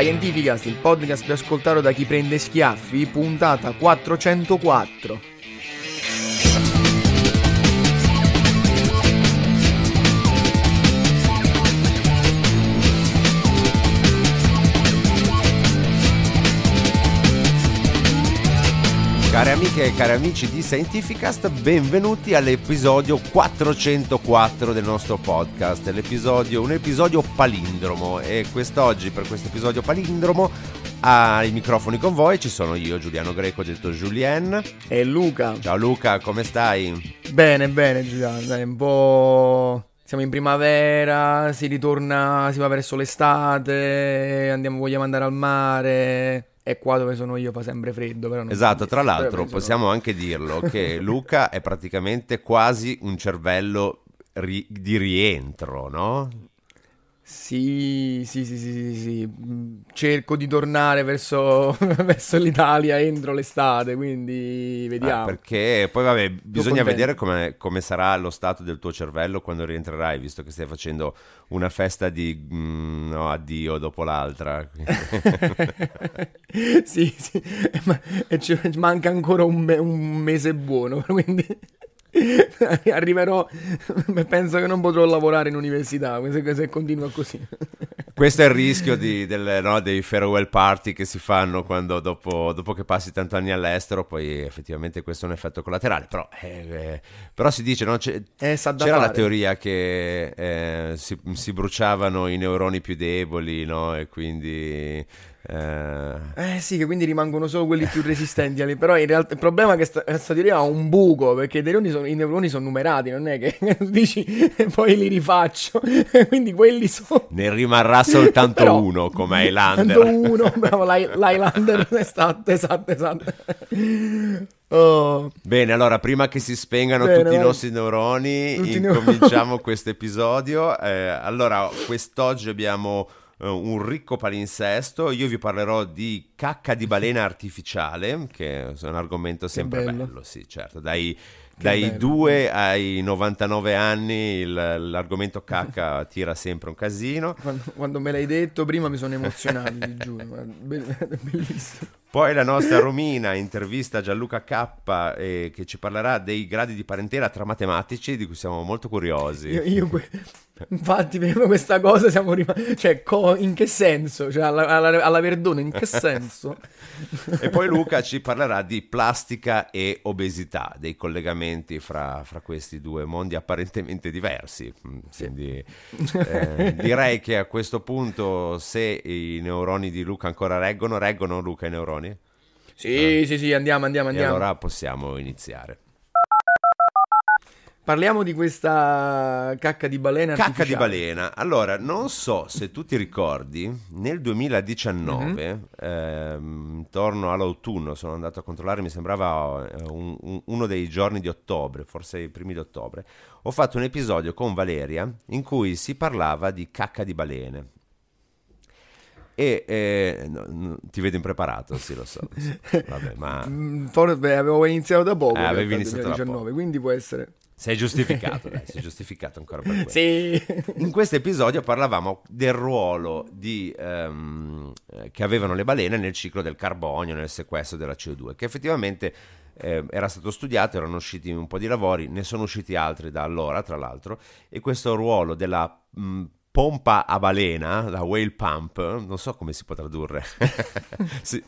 Scientificast, il podcast più ascoltato da chi prende schiaffi, puntata 404. Care amiche e cari amici di Scientificast, benvenuti all'episodio 404 del nostro podcast, l'episodio, un episodio palindromo e quest'oggi per questo episodio palindromo ai microfoni con voi ci sono io Giuliano Greco, detto Julien e Luca. Ciao Luca, come stai? Bene, bene Giuliano, dai un po' siamo in primavera, si ritorna, si va verso l'estate, andiamo, vogliamo andare al mare e qua dove sono io fa sempre freddo. esatto, tra l'altro possiamo anche dirlo che Luca è praticamente quasi un cervello ri- di rientro, no? Sì, sì, sì, sì, sì, mm, cerco di tornare verso, l'Italia entro l'estate, quindi ah, vediamo. perché poi vabbè, bisogna vedere come, sarà lo stato del tuo cervello quando rientrerai, visto che stai facendo una festa di mm, addio dopo l'altra. sì, sì, ma manca ancora un mese buono, quindi... arriverò, penso che non potrò lavorare in università se, se continua così. Questo è il rischio di, del, no, dei farewell party che si fanno quando dopo, dopo che passi tanti anni all'estero, poi effettivamente questo è un effetto collaterale, però, eh, eh però si dice, no, eh, c'era fare. la teoria che eh, si, si, bruciavano i neuroni più deboli no, e quindi eh... eh sì, che quindi rimangono solo quelli più resistenti. alle... Però in realtà il problema è che questa teoria ha un buco perché i, sono, i neuroni sono numerati, non è che dici e poi li rifaccio. quindi quelli sono. Ne rimarrà soltanto Però, uno come Highlander. Soltanto uno, bravo, l'Highlander. esatto, esatto, esatto. Oh. Bene, allora prima che si spengano Bene, tutti i nostri neuroni, incominciamo questo episodio. Eh, allora, quest'oggi abbiamo eh, un ricco palinsesto. Io vi parlerò di cacca di balena artificiale, che è un argomento sempre bello. bello. sì, certo. Dai, dai 2 ai 99 anni il, l'argomento cacca tira sempre un casino. Quando, quando, me l'hai detto prima mi sono emozionato, vi giuro, bellissimo. Poi la nostra Romina intervista Gianluca K eh, che ci parlerà dei gradi di parentela tra matematici di cui siamo molto curiosi. Io, io que- Infatti, vediamo questa cosa siamo rimasti. Cioè, co- in che senso? Cioè, alla, alla, alla Verdone, in che senso? e poi Luca ci parlerà di plastica e obesità, dei collegamenti fra, fra questi due mondi apparentemente diversi. Mm, quindi sì. eh, direi che a questo punto, se i neuroni di Luca ancora reggono, reggono Luca i neuroni? Sì, eh. sì, sì, andiamo, andiamo, andiamo. E allora possiamo iniziare. Parliamo di questa cacca di balena. Cacca di balena. Allora, non so se tu ti ricordi, nel 2019, mm-hmm. ehm, intorno all'autunno, sono andato a controllare, mi sembrava eh, un, un, uno dei giorni di ottobre, forse i primi di ottobre, ho fatto un episodio con Valeria in cui si parlava di cacca di balene. E eh, no, no, ti vedo impreparato, sì, lo so. Lo Vabbè, ma... Mm, forse beh, avevo iniziato da poco. Eh, avevi iniziato 2019, da poco. Quindi può essere. Sei giustificato, dai, sei giustificato ancora per questo. Sì. In questo episodio parlavamo del ruolo di, um, che avevano le balene nel ciclo del carbonio, nel sequestro della CO2, che effettivamente eh, era stato studiato, erano usciti un po' di lavori, ne sono usciti altri da allora, tra l'altro, e questo ruolo della mh, pompa a balena, la whale pump, non so come si può tradurre. sì.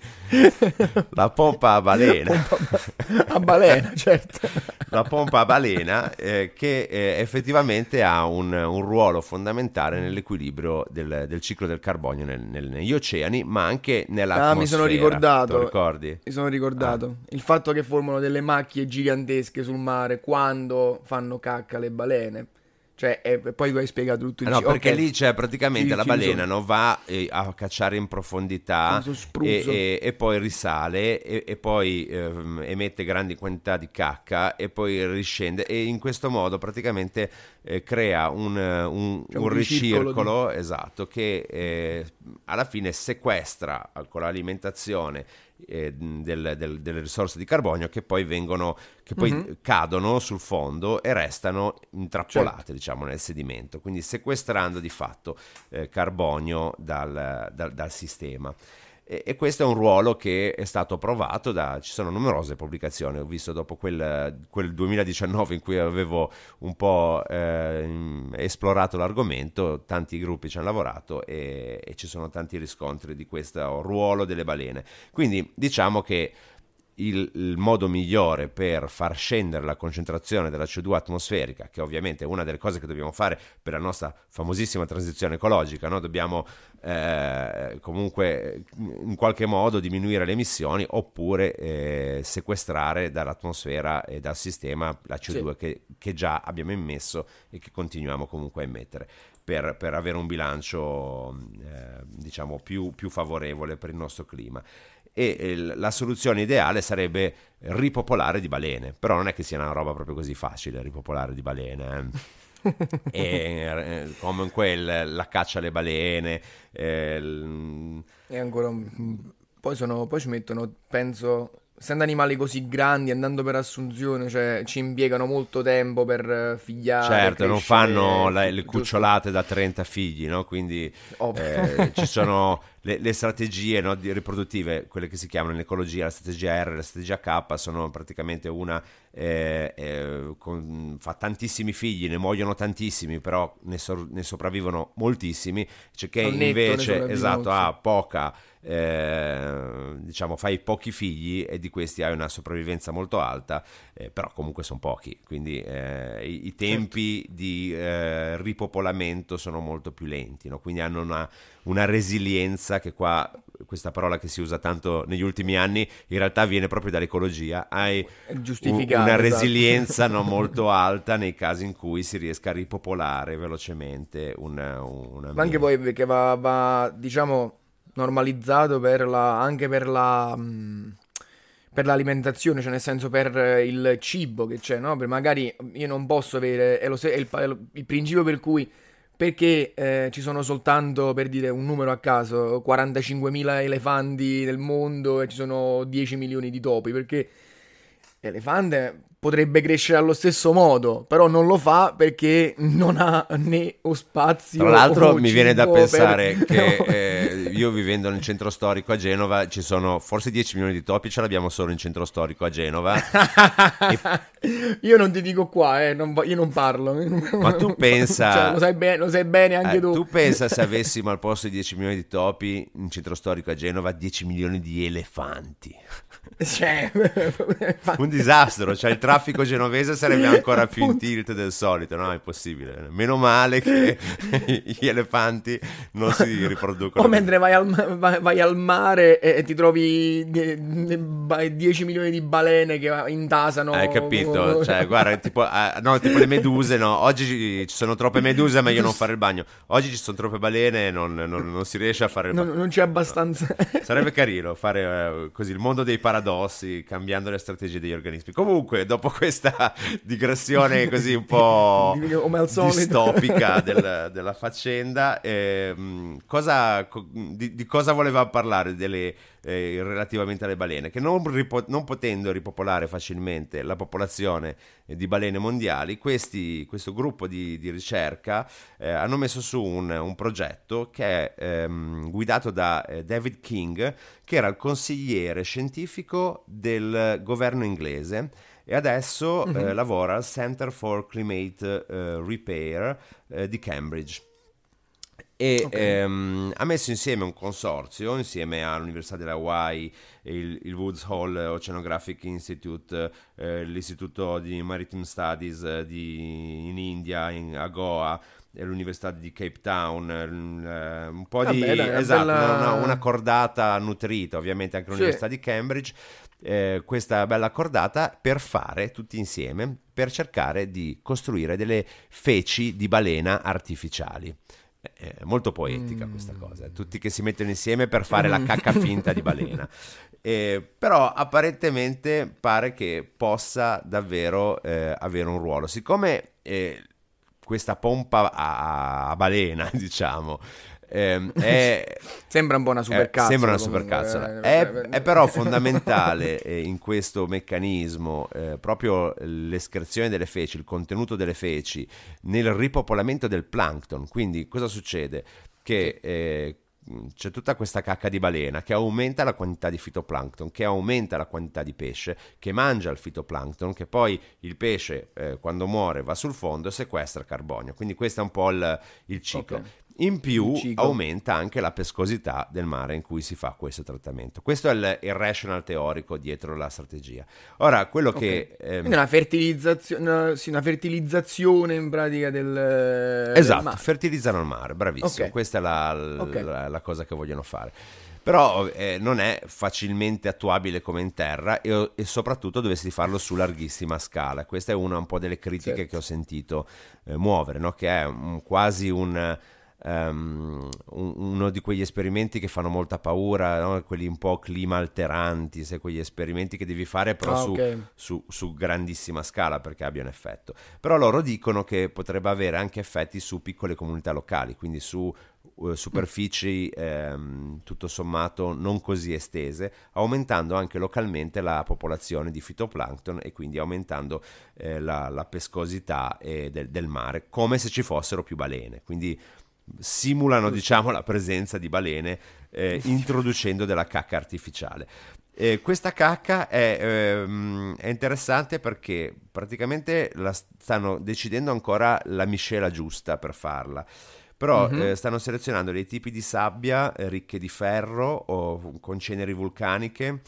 La pompa a balena. Pompa a balena, certo. la pompa a balena eh, che eh, effettivamente ha un, un, ruolo fondamentale nell'equilibrio del, del ciclo del carbonio nel, nel, negli oceani, ma anche nell'atmosfera. Ah, mi sono ricordato. ricordi? Mi sono ricordato. Ah. Il fatto che formano delle macchie gigantesche sul mare quando fanno cacca le balene cioè, eh, poi lo hai spiegato tutto il eh No, dici, perché okay. lì c'è cioè, praticamente il la balena no? va eh, a cacciare in profondità e, e, e, poi risale e, e poi eh, emette grandi quantità di cacca e poi riscende e in questo modo praticamente eh, crea un, eh, un, cioè, un, un ricircolo di... esatto che alla fine sequestra con l'alimentazione eh, del, del, delle risorse di carbonio che poi, vengono, che poi mm-hmm. cadono sul fondo e restano intrappolate certo. diciamo, nel sedimento, quindi sequestrando di fatto eh, carbonio dal, dal, dal sistema. E, e, questo è un ruolo che è stato provato da... ci sono numerose pubblicazioni, ho visto dopo quel, quel 2019 in cui avevo un po' eh, esplorato l'argomento, tanti gruppi ci hanno lavorato e, e ci sono tanti riscontri di questo ruolo delle balene. Quindi diciamo che il, il, modo migliore per far scendere la concentrazione della CO2 atmosferica, che ovviamente è una delle cose che dobbiamo fare per la nostra famosissima transizione ecologica, no? dobbiamo eh, comunque in qualche modo diminuire le emissioni oppure eh, sequestrare dall'atmosfera e dal sistema la CO2 sì. che, che già abbiamo emesso e che continuiamo comunque a emettere. Per, per, avere un bilancio eh, diciamo più, più, favorevole per il nostro clima e la soluzione ideale sarebbe ripopolare di balene, però non è che sia una roba proprio così facile ripopolare di balene. Eh. e eh, comunque il, la caccia alle balene eh, e ancora mm, poi, sono, poi ci mettono penso essendo animali così grandi, andando per assunzione, cioè, ci impiegano molto tempo per eh, figliare. Certo, crescere, non fanno la, le cucciolate giusto. da 30 figli, no? Quindi eh, ci sono le, le strategie no, riproduttive, quelle che si chiamano in ecologia la strategia R, e la strategia K, sono praticamente una eh, eh, con, fa tantissimi figli, ne muoiono tantissimi, però ne, so, ne sopravvivono moltissimi, c'è cioè chi invece esatto, ha poca, eh, diciamo fai pochi figli e di questi hai una sopravvivenza molto alta, eh, però comunque sono pochi, quindi eh, i, i, certo. tempi certo. di eh, ripopolamento sono molto più lenti, no? quindi hanno una una resilienza che qua questa parola che si usa tanto negli ultimi anni in realtà viene proprio dall'ecologia hai un, una esatto. resilienza esatto. non molto alta nei casi in cui si riesca a ripopolare velocemente una, una ma anche poi che va, va diciamo normalizzato per la, anche per la mm, per l'alimentazione, cioè nel senso per eh, il cibo che c'è, no? Per magari io non posso avere, è, lo, è, il, è il, principio per cui perché eh, ci sono soltanto, per dire un numero a caso, 45.000 elefanti nel mondo e ci sono 10 milioni di topi, perché elefante potrebbe crescere allo stesso modo, però non lo fa perché non ha né o spazio. Tra l'altro, mi viene da pensare per... che eh, io vivendo nel centro storico a Genova ci sono forse 10 milioni di topi, ce l'abbiamo solo in centro storico a Genova. e... Io non ti dico qua, eh, non, io non parlo. Ma tu cioè, pensa, cioè, lo, sai ben, lo, sai bene anche eh, tu. Tu pensa se avessimo al posto di 10 milioni di topi in centro storico a Genova 10 milioni di elefanti. Cioè, un disastro, cioè il traffico genovese sarebbe ancora più in tilt del solito, no? È possibile. Meno male che gli elefanti non si riproducono. O mentre vai al, vai, vai al mare e, ti trovi 10 eh, milioni di balene che ah, intasano. Hai capito? Cioè, guarda, tipo, ah, no, tipo le meduse, no? Oggi ci sono troppe meduse, meglio non fare il bagno. Oggi ci sono troppe balene e non, non, non, si riesce a fare il bagno. Non, non c'è abbastanza. No. Sarebbe carino fare eh, così il mondo dei parassiti paradossi, cambiando le strategie degli organismi. Comunque, dopo questa digressione così un po' distopica del, della faccenda, eh, cosa, di, di, cosa voleva parlare? Delle eh, relativamente alle balene, che non, ripo- non, potendo ripopolare facilmente la popolazione eh, di balene mondiali, questi, questo gruppo di, di ricerca eh, hanno messo su un, un progetto che è ehm, guidato da eh, David King, che era il consigliere scientifico del governo inglese e adesso mm-hmm. lavora al Center for Climate eh, Repair di Cambridge e okay. ehm, ha messo insieme un consorzio insieme all'Università dell'Hawaii, il, il Woods Hole Oceanographic Institute, eh, l'Istituto di Maritime Studies eh, di, in India, in, a Goa, l'Università di Cape Town, eh, eh, un po' ah di... Bella, esatto, bella... Una, una, cordata nutrita, ovviamente anche l'Università sì. di Cambridge, eh, questa bella cordata per fare tutti insieme, per cercare di costruire delle feci di balena artificiali. È molto poetica mm. questa cosa, eh. tutti che si mettono insieme per fare la mm. cacca finta di balena. Eh, però apparentemente pare che possa davvero eh, avere un ruolo. Siccome eh, questa pompa a, a balena, diciamo, eh, è, sembra un po' una eh, supercazzola. sembra una supercazzola. Eh, è, è, però fondamentale eh, in questo meccanismo proprio l'escrezione delle feci, il contenuto delle feci nel ripopolamento del plankton. Quindi cosa succede? Che c'è tutta questa cacca di balena che aumenta la quantità di fitoplancton, che aumenta la quantità di pesce, che mangia il fitoplancton, che poi il pesce eh, quando muore va sul fondo e sequestra carbonio. Quindi questo è un po' il, il ciclo. Okay. In più aumenta anche la pescosità del mare in cui si fa questo trattamento. Questo è il, il rational teorico dietro la strategia. Ora, quello okay. che... Ehm... Una, fertilizzazione, una, sì, una, fertilizzazione, in pratica del... Esatto, del fertilizzano il mare, bravissimo. Okay. Questa è la, l- okay. la, la cosa che vogliono fare però eh, non è facilmente attuabile come in terra e, e, soprattutto dovresti farlo su larghissima scala. Questa è una un po' delle critiche certo. che ho sentito eh, muovere, no? che è un, quasi un Ehm, uno di quegli esperimenti che fanno molta paura, no? quelli un po' clima alteranti, se quegli esperimenti che devi fare però ah, su, okay. su, su, grandissima scala perché abbiano effetto. Però loro dicono che potrebbe avere anche effetti su piccole comunità locali, quindi su uh, superfici ehm, tutto sommato non così estese, aumentando anche localmente la popolazione di fitoplancton e quindi aumentando eh, la, la, pescosità eh, del, del mare, come se ci fossero più balene. Quindi simulano diciamo, la presenza di balene eh, introducendo della cacca artificiale. Eh, questa cacca è, ehm, è, interessante perché praticamente la stanno decidendo ancora la miscela giusta per farla. Però mm-hmm. eh, stanno selezionando dei tipi di sabbia eh, ricche di ferro o con ceneri vulcaniche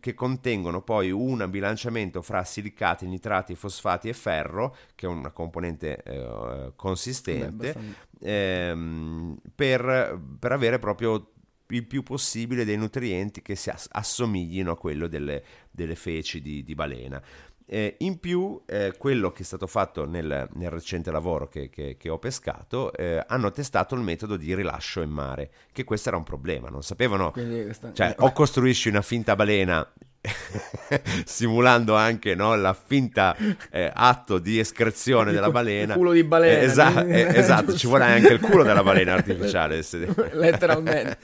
che contengono poi un bilanciamento fra silicati, nitrati, fosfati e ferro, che è una componente eh, consistente, Beh, ehm, per, per, avere proprio il più possibile dei nutrienti che si assomiglino a quello delle, delle feci di, di balena. Eh, in più, eh, quello che è stato fatto nel, nel recente lavoro che, che, che ho pescato, eh, hanno testato il metodo di rilascio in mare, che questo era un problema, non sapevano, questa... cioè, eh, o costruisci una finta balena simulando anche no, la finta eh, atto di escrezione il della balena. Il culo di balena. Eh, esa- eh, esatto, ci vuole anche il culo della balena artificiale. Letteralmente.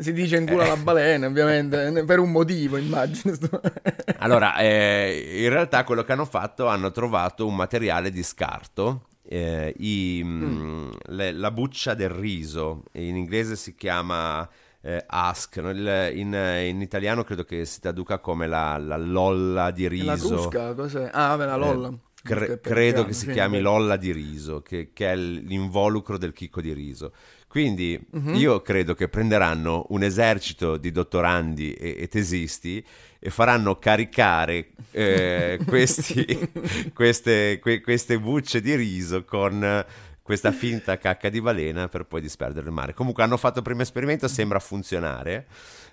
Si dice in culo eh. alla balena, ovviamente, per un motivo, immagino. allora, eh, in realtà quello che hanno fatto, hanno trovato un materiale di scarto. Eh, I, mm, mm. le, la buccia del riso in inglese si chiama eh, ask. No? Il, in, in, italiano credo che si traduca come la, la lolla di riso. La crusca, cos'è? Ah, vabbè, la eh, lolla. Eh, cre- credo che si chiami lolla di riso, che, che è l'involucro del chicco di riso. Quindi uh-huh. io credo che prenderanno un esercito di dottorandi e, e tesisti e faranno caricare eh, questi, queste, que, queste, bucce di riso con questa finta cacca di balena per poi disperdere il mare. Comunque hanno fatto il primo esperimento, sembra funzionare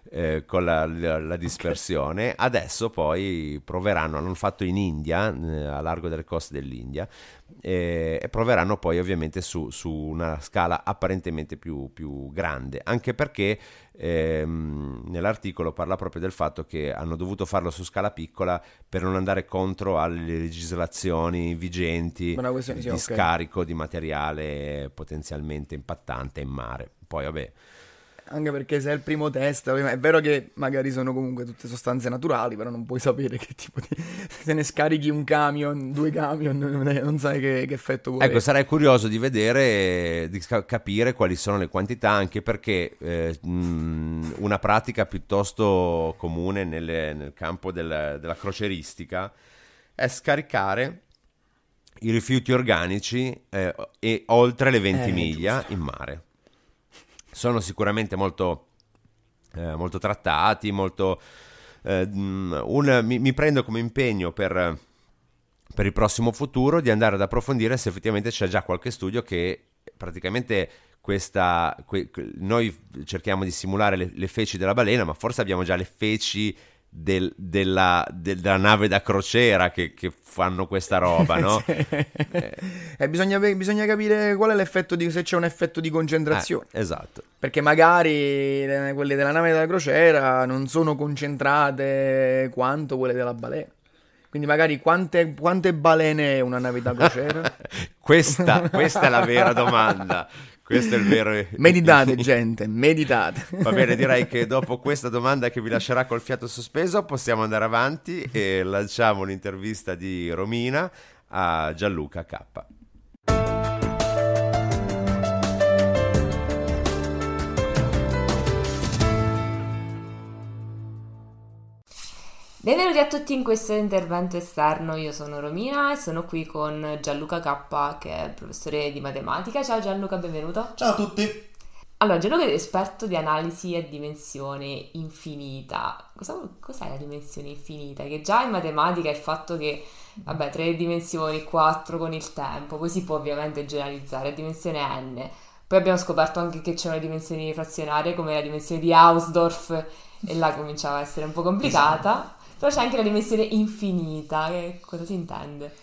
eh, con la, la, la dispersione. Okay. Adesso poi proveranno, hanno fatto in India, eh, a largo delle coste dell'India, eh, e proveranno poi ovviamente su, su una scala apparentemente più, più grande, anche perché ehm, nell'articolo parla proprio del fatto che hanno dovuto farlo su scala piccola per non andare contro alle legislazioni vigenti di sì, okay. scarico di materiale potenzialmente impattante in mare. Poi vabbè anche perché se è il primo test, è vero che magari sono comunque tutte sostanze naturali, però non puoi sapere che tipo di... Se ne scarichi un camion, due camion, non sai che, che effetto vuoi. Ecco, sarei curioso di vedere, di capire quali sono le quantità, anche perché eh, una pratica piuttosto comune nelle, nel campo del, della croceristica è scaricare i rifiuti organici eh, e oltre le 20 eh, miglia giusto. in mare sono sicuramente molto, eh, molto trattati, molto... Eh, mm, un, mi, mi, prendo come impegno per, per il prossimo futuro di andare ad approfondire se effettivamente c'è già qualche studio che praticamente questa, que, noi cerchiamo di simulare le, le, feci della balena, ma forse abbiamo già le feci del, della, del, della, nave da crociera che, che fanno questa roba, no? eh. Eh, bisogna, bisogna, capire qual è l'effetto di, se c'è un effetto di concentrazione. Eh, esatto. Perché magari quelle della nave da crociera non sono concentrate quanto quelle della balena. Quindi magari quante, quante balene è una nave da crociera? questa, questa è la vera domanda. Questo è il vero... Meditate gente, meditate. Va bene, direi che dopo questa domanda che vi lascerà col fiato sospeso possiamo andare avanti e lanciamo l'intervista di Romina a Gianluca K. Benvenuti a tutti in questo intervento esterno, io sono Romina e sono qui con Gianluca K che è professore di matematica. Ciao Gianluca, benvenuto. Ciao a tutti. Allora, Gianluca è esperto di analisi a dimensione infinita. Cosa, cos'è la dimensione infinita? Che già in matematica è il fatto che, vabbè, tre dimensioni, quattro con il tempo, poi si può ovviamente generalizzare a dimensione n. Poi abbiamo scoperto anche che c'erano dimensioni frazionarie come la dimensione di Hausdorff e là cominciava a essere un po' complicata. Esatto. Però c'è anche la dimensione infinita, che cosa si intende?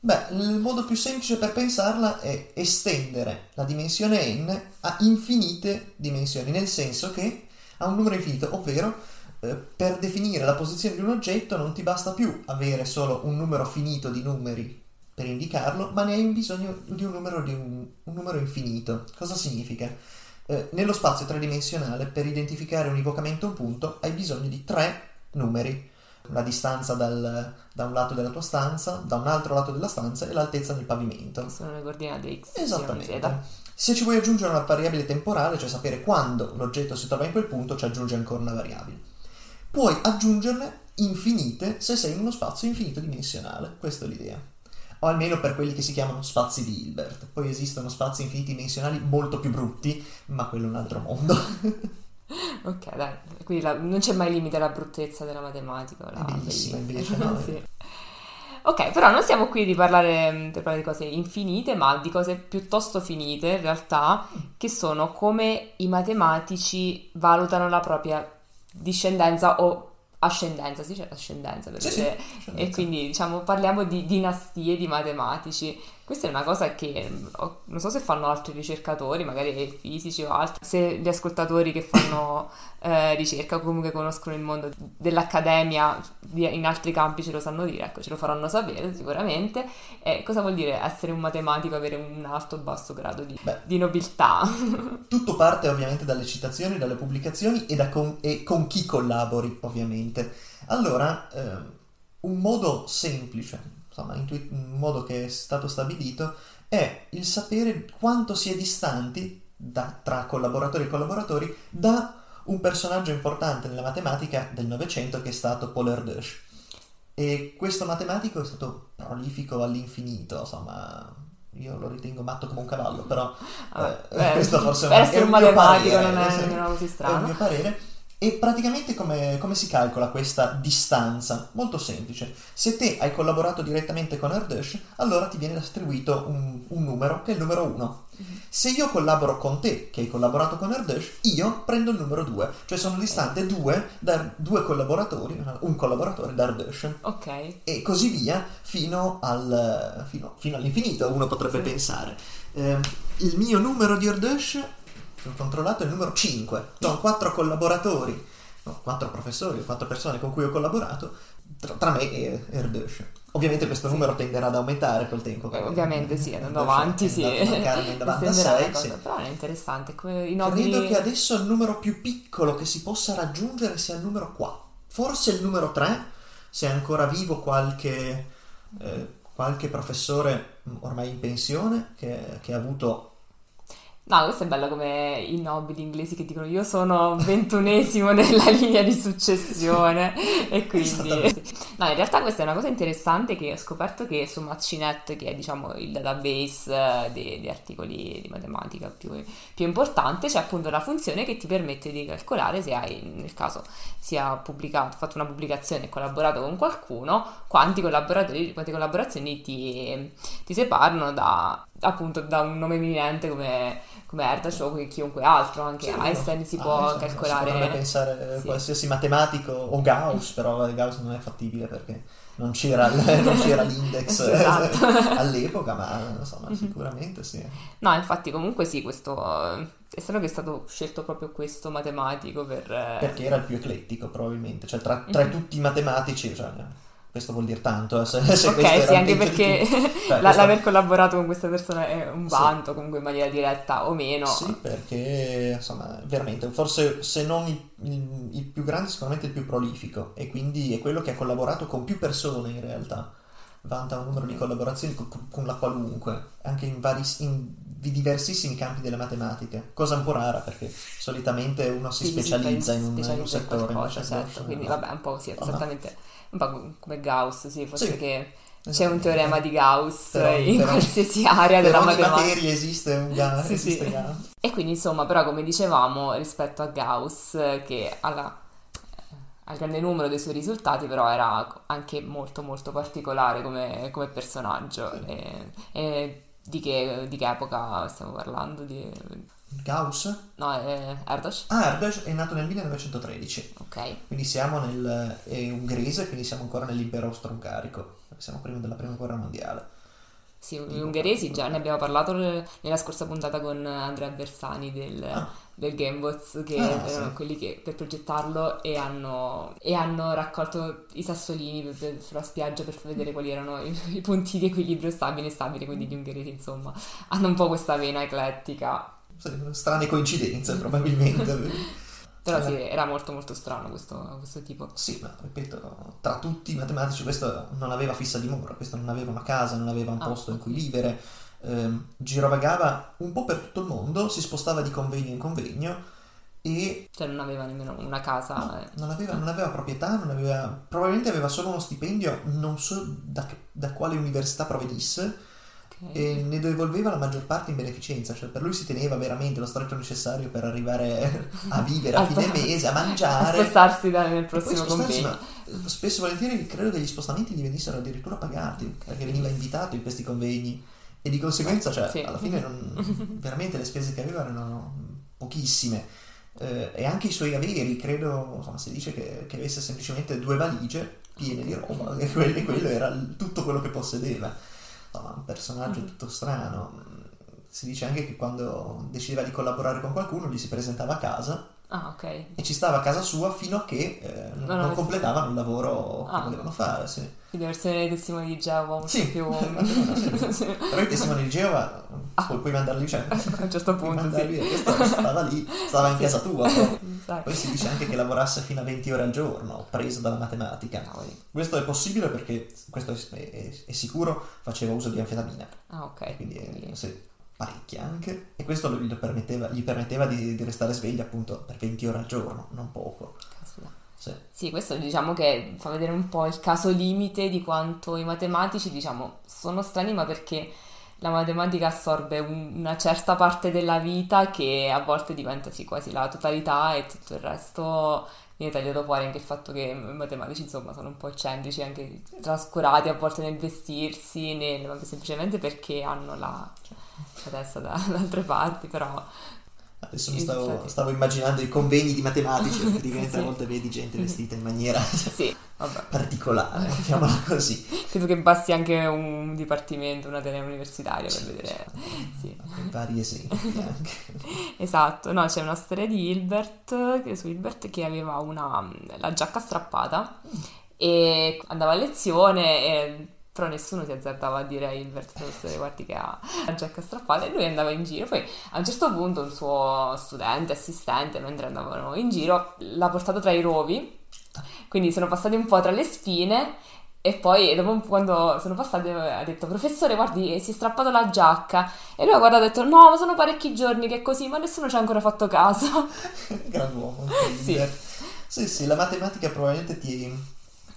Beh, il modo più semplice per pensarla è estendere la dimensione n a infinite dimensioni, nel senso che a un numero infinito, ovvero eh, per definire la posizione di un oggetto non ti basta più avere solo un numero finito di numeri per indicarlo, ma ne hai bisogno di un numero, di un, un numero infinito. Cosa significa? Eh, nello spazio tridimensionale, per identificare univocamente un punto, hai bisogno di tre numeri. Ecco. la distanza dal, da un lato della tua stanza, da un altro lato della stanza e l'altezza del pavimento. Sono le coordinate X. Esattamente. Se ci vuoi aggiungere una variabile temporale, cioè sapere quando l'oggetto si trova in quel punto, ci aggiungi ancora una variabile. Puoi aggiungerne infinite se sei in uno spazio infinito dimensionale, questa è l'idea. O almeno per quelli che si chiamano spazi di Hilbert. Poi esistono spazi infinitidimensionali molto più brutti, ma quello è un altro mondo. Ok, dai, quindi la, non c'è mai limite alla bruttezza della matematica. La è bellissima, bellissima, sì. Ok, però non siamo qui di parlare, mm, per parlare di cose infinite, ma di cose piuttosto finite in realtà, che sono come i matematici valutano la propria discendenza o ascendenza, si sì, dice ascendenza, perché, sì, sì, ascendenza. e quindi diciamo parliamo di dinastie di matematici questa è una cosa che mm, non so se fanno altri ricercatori, magari fisici o altri, se gli ascoltatori che fanno eh, ricerca o comunque conoscono il mondo dell'accademia in altri campi ce lo sanno dire, ecco, ce lo faranno sapere sicuramente. Eh, cosa vuol dire essere un matematico, avere un alto o basso grado di, Beh, di nobiltà? tutto parte ovviamente dalle citazioni, dalle pubblicazioni e, da con, e con chi collabori ovviamente. Allora, eh, un modo semplice insomma, intu- in modo che è stato stabilito, è il sapere quanto si è distanti da, tra collaboratori e collaboratori da un personaggio importante nella matematica del Novecento che è stato Paul Erdős. E questo matematico è stato prolifico all'infinito, insomma, io lo ritengo matto come un cavallo, però ah, eh, beh, questo forse è un, un matematico parere, non è, eh, non è così strano. È un mio parere e praticamente come, come, si calcola questa distanza? Molto semplice. Se te hai collaborato direttamente con Ardèche, allora ti viene attribuito un, un, numero che è il numero 1. Mhm. Se io collaboro con te, che hai collaborato con Ardèche, io prendo il numero 2, cioè sono distante 2 da due collaboratori, un collaboratore da Ardèche. Ok. E così via fino, al, fino, fino all'infinito, uno potrebbe sì. pensare. Eh, il mio numero di Ardèche che ho controllato è il numero 5. Sono quattro collaboratori, no, quattro professori, quattro persone con cui ho collaborato, tra, tra me e Erdős. Ovviamente questo numero tenderà ad aumentare col tempo. Eh, ovviamente sì, andando avanti, sì. sì. Però è interessante. Nobili... Credo che adesso il numero più piccolo che si possa raggiungere sia il numero 4. Forse il numero 3, se è ancora vivo qualche, eh, qualche professore mm, ormai in pensione che, che ha avuto No, questo è bello come i nobili inglesi che dicono io sono ventunesimo nella linea di successione e quindi... No, in realtà questa è una cosa interessante che ho scoperto che su Machinet, che è diciamo il database eh, di, di articoli di matematica più, più, importante, c'è appunto una funzione che ti permette di calcolare se hai, nel caso, sia pubblicato, fatto una pubblicazione e collaborato con qualcuno, quanti collaboratori, quante collaborazioni ti, ti separano da, appunto, da un nome eminente come come o chiunque altro, anche sì, Einstein si ah, può Einstein, calcolare. Si potrebbe eh, pensare sì. qualsiasi matematico o Gauss, però Gauss non è fattibile perché non c'era, non c'era l'index esatto. all'epoca, ma insomma, mhm. sicuramente sì. No, infatti comunque sì, questo è strano che è stato scelto proprio questo matematico per... Eh, perché era il più eclettico probabilmente, cioè tra, tra mm-hmm. tutti i matematici... Cioè, questo vuol dire tanto. Eh, se, se ok, sì, anche perché Beh, cioè, la, l'aver collaborato con questa persona è un vanto, sì. comunque in maniera diretta o meno. Sì, perché insomma, veramente, forse se non il, il, più grande, sicuramente il più prolifico, e quindi è quello che ha collaborato con più persone in realtà. Vanta un numero di collaborazioni con, con la qualunque, anche in, vari, in diversissimi campi delle matematiche, cosa un po' rara perché solitamente uno si, specializza, in un, in un settore. Qualcosa, certo, eh, quindi vabbè, un po' sì, esattamente. Oh, no un po' come Gauss, sì, forse sì. che esatto. c'è un teorema di Gauss però, in però, qualsiasi area della matematica. Nella materia esiste un Gauss, sì, esiste sì. Gauss. E quindi insomma, però come dicevamo, rispetto a Gauss, che alla, al grande numero dei suoi risultati, però era anche molto molto particolare come, come personaggio. Sì. E, e di, che, di, che, epoca stiamo parlando? Di... Gauss? No, è Erdos. Ah, Erdos è nato nel 1913. Ok. Quindi siamo nel... è ungherese, quindi siamo ancora nell'impero austro-ungarico. Siamo prima della prima guerra mondiale. Sì, gli ungheresi già ne abbiamo parlato nella scorsa puntata con Andrea Bersani del, ah. del Gamebots, che ah, erano sì. quelli che per progettarlo e hanno, e hanno raccolto i sassolini per, per, sulla spiaggia per vedere quali erano i, i punti di equilibrio stabile e stabile, quindi gli mm. ungheresi insomma hanno un po' questa vena eclettica strane coincidenze mm. probabilmente. Però sì, era molto molto strano questo, questo, tipo. Sì, ma ripeto, tra tutti i matematici questo non aveva fissa dimora, questo non aveva una casa, non aveva un ah, posto in cui vivere, eh, girovagava un po' per tutto il mondo, si spostava di convegno in convegno e... Cioè non aveva nemmeno una casa. No, eh. non, aveva, non, aveva, proprietà, non aveva... probabilmente aveva solo uno stipendio, non so da, da quale università provenisse Okay. E ne devolveva la maggior parte in beneficenza, cioè per lui si teneva veramente lo stretto necessario per arrivare a vivere a fine mese, a mangiare. A spostarsi da, nel prossimo convegno. Spesso e volentieri credo che gli spostamenti gli venissero addirittura pagati, okay. perché veniva invitato in questi convegni e di conseguenza, cioè, sì. alla fine non, veramente le spese che aveva erano pochissime. Eh, e anche i suoi averi, credo, insomma, si dice che, che avesse semplicemente due valigie piene di roba, e quello, quello era tutto quello che possedeva un personaggio mm. tutto strano. Si dice anche che quando decideva di collaborare con qualcuno gli si presentava a casa ah, okay. e ci stava a casa sua fino a che eh, non, non, non completavano il lavoro ah. che volevano fare. Sì. Quindi per essere testimoni di Geova un sì. più... Però i testimoni di Geova ah. puoi, puoi mandarli cioè, A un certo punto, sì. Via. stava lì, stava in sì. casa tua. Però. Esatto. Poi si dice anche che lavorasse fino a 20 ore al giorno, preso dalla matematica. Ah, questo è possibile perché, questo è, è, è, sicuro, faceva uso di anfetamina. Ah, ok. Quindi, eh, Quindi... Sì, parecchia anche. E questo gli permetteva, gli permetteva di, di restare sveglia appunto per 20 ore al giorno, non poco. Sì, questo diciamo che fa vedere un po' il caso limite di quanto i matematici, diciamo, sono strani, ma perché la matematica assorbe un- una certa parte della vita che a volte diventa sì, quasi la totalità e tutto il resto viene tagliato fuori anche il fatto che i matematici insomma sono un po' eccentrici, anche trascurati a volte nel vestirsi, nel... semplicemente perché hanno la, cioè, la testa da, da altre parti, però Adesso mi stavo, stavo, immaginando i convegni di matematica, praticamente sì. a vedi gente vestita in maniera sì, particolare, chiamiamola così. Credo che basti anche un dipartimento, una tele universitaria per vedere. Sì. Vari esempi anche. esatto, no, c'è una storia di Hilbert, su Hilbert che aveva una, la giacca strappata mm. e andava a lezione e però nessuno si azzardava a dire a Hilbert tutte guardi che ha la giacca strappata e lui andava in giro. Poi a un certo punto il suo studente, assistente, mentre andavano in giro, l'ha portato tra i rovi, quindi sono passati un po' tra le spine e poi dopo un po', quando sono passati ha detto professore guardi eh, si è strappato la giacca e lui ha guardato e ha detto no ma sono parecchi giorni che è così ma nessuno ci ha ancora fatto caso. Gran uomo. Sì. sì sì la matematica probabilmente ti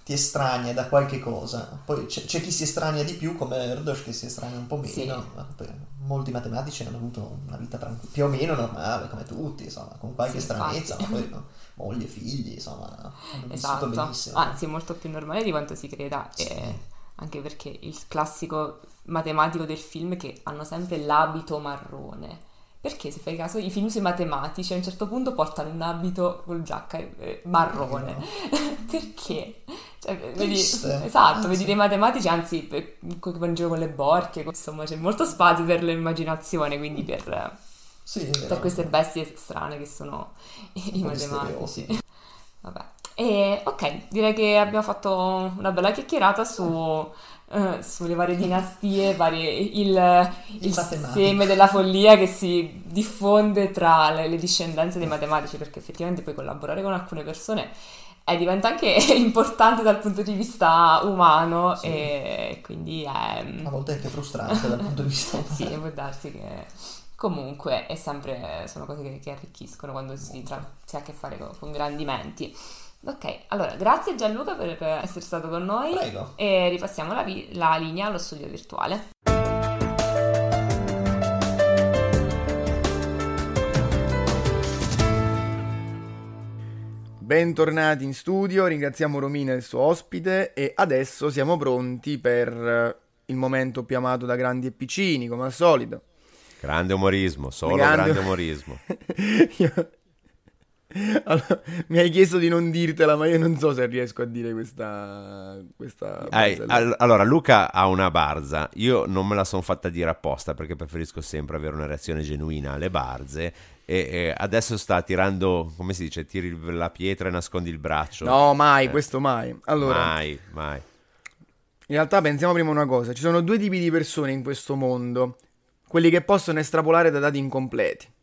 ti estranea da qualche cosa. Poi c'è, c'è, chi si estranea di più, come Erdos, che si estranea un po' meno. Sì. Molti matematici hanno avuto una vita tranquilla, più o meno normale, come tutti, insomma, con qualche sì, stranezza, ma poi no, moglie, figli, insomma, hanno esatto. benissimo. Anzi, è molto più normale di quanto si creda. Sì. E eh, anche perché il classico matematico del film che hanno sempre l'abito marrone. Perché se fai caso i film sui matematici a un certo punto portano un abito con giacca eh, marrone. No. perché? Cioè, vedi, esatto, anzi. Ah, vedi dei matematici, anzi, che vanno con le borchie, insomma, c'è molto spazio per l'immaginazione, quindi per, sì, per queste bestie strane che sono i matematici. Vabbè. E, ok, direi che abbiamo fatto una bella chiacchierata su, uh, sulle varie dinastie, varie, il, il, il seme della follia che si diffonde tra le, le discendenze dei matematici, perché effettivamente puoi collaborare con alcune persone eh, diventa anche importante dal punto di vista umano sì. e quindi è... Mm, a volte è anche frustrante dal punto di vista umano. sì, può darsi che... Comunque, è sempre, sono cose che, che arricchiscono quando si, tra, si, ha a che fare con, con grandi menti. Ok, allora grazie Gianluca per, essere stato con noi Prego. e ripassiamo la, la linea allo studio virtuale. Bentornati in studio, ringraziamo Romina e il suo ospite e adesso siamo pronti per eh, il momento più amato da grandi e piccini, come al solito. Grande umorismo, solo grande, grande um- umorismo. io... allora, mi hai chiesto di non dirtela, ma io non so se riesco a dire questa... questa eh, Ai, all- allora, Luca ha una barza, io non me la sono fatta dire apposta perché preferisco sempre avere una reazione genuina alle barze e, adesso sta tirando, come si dice, tiri la pietra e nascondi il braccio. No, mai, eh. questo mai. Allora, mai, mai. In realtà pensiamo prima una cosa, ci sono due tipi di persone in questo mondo, quelli che possono estrapolare da dati incompleti.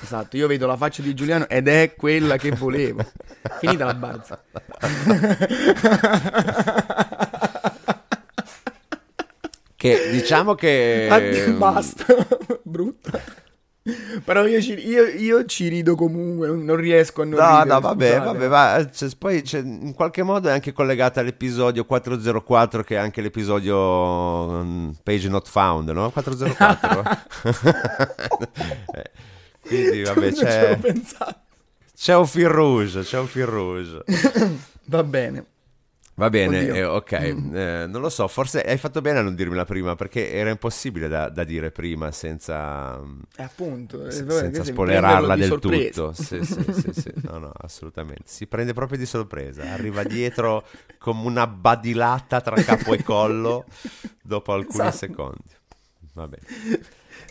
Esatto, io vedo la faccia di Giuliano ed è quella che volevo. Finita la barza. Che diciamo che... Ehm, basta, brutta. Però io ci, io, io ci, rido comunque, non riesco a non No, ridere, no, vabbè, scusate. vabbè, va, eh, cioè, poi cioè, in qualche modo è anche collegata all'episodio 404 che è anche l'episodio um, Page Not Found, no? 404. Eh, quindi vabbè, c'è... C'è un fil rouge, c'è un fil rouge. va bene. Va bene, eh, ok. Mm. Eh, non lo so, forse hai fatto bene a non dirmela prima perché era impossibile da, da dire prima senza, eh, appunto, se, eh, senza spoilerarla del sorpresa. tutto. Sì, sì, sì, sì, No, no, assolutamente. Si prende proprio di sorpresa, arriva dietro come una badilata tra capo e collo dopo alcuni esatto. secondi. Va bene.